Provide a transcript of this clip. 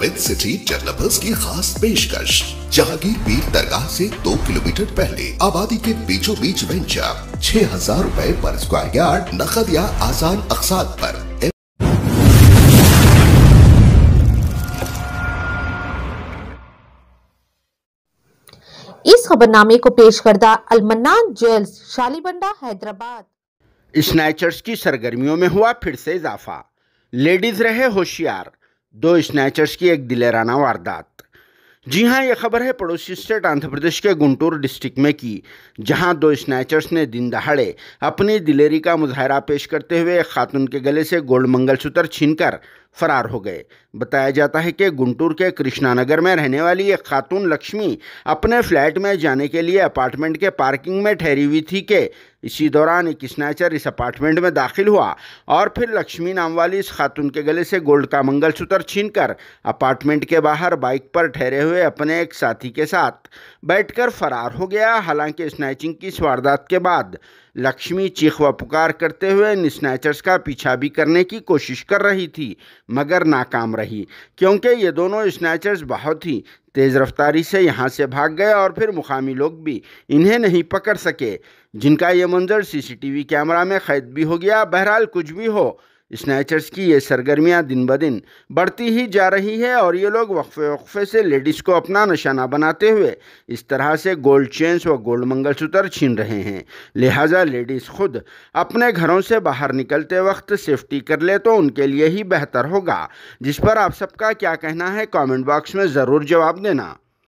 with city developers की खास पेशकश जहांगीर पीर दरगाह से दो किलोमीटर पहले आबादी के बीचों बीच वेंचर छह हजार रूपए पर स्क्वायर यार्ड नकद या आसान अकसाद पर इस खबरनामे को पेश करदा अलमन्नान ज्वेल्स शालीबंडा हैदराबाद स्नैचर्स की सरगर्मियों में हुआ फिर से इजाफा लेडीज रहे होशियार दो स्नैचर्स की एक दिलेराना वारदात जी हाँ ये खबर है पड़ोसी स्टेट आंध्र प्रदेश के गुंटूर डिस्ट्रिक्ट में की जहां दो स्नैचर्स ने दिन दहाड़े अपनी दिलेरी का मुजाहरा पेश करते हुए एक खातून के गले से गोल्ड मंगलसूत्र छीनकर फरार हो गए बताया जाता है कि गुंटूर के कृष्णानगर में रहने वाली एक खातून लक्ष्मी अपने फ्लैट में जाने के लिए अपार्टमेंट के पार्किंग में ठहरी हुई थी कि इसी दौरान एक स्नैचर इस अपार्टमेंट में दाखिल हुआ और फिर लक्ष्मी नाम वाली इस खातून के गले से गोल्ड का मंगलसूत्र छीनकर अपार्टमेंट के बाहर बाइक पर ठहरे हुए अपने एक साथी के साथ बैठकर फरार हो गया हालांकि स्नैचिंग की इस वारदात के बाद लक्ष्मी चीखवा पुकार करते हुए इन स्नैचर्स का पीछा भी करने की कोशिश कर रही थी मगर नाकाम रही क्योंकि ये दोनों स्नैचर्स बहुत ही तेज़ रफ्तारी से यहाँ से भाग गए और फिर मुकामी लोग भी इन्हें नहीं पकड़ सके जिनका ये मंजर सीसीटीवी कैमरा में कैद भी हो गया बहरहाल कुछ भी हो स्नैचर्स की ये सरगर्मियाँ दिन ब दिन बढ़ती ही जा रही है और ये लोग वक्फे वक्फे से लेडीज़ को अपना निशाना बनाते हुए इस तरह से गोल्ड चेन्स व गोल्ड मंगलसूत्र छीन रहे हैं लिहाजा लेडीज़ खुद अपने घरों से बाहर निकलते वक्त सेफ्टी कर ले तो उनके लिए ही बेहतर होगा जिस पर आप सबका क्या कहना है कॉमेंट बॉक्स में ज़रूर जवाब देना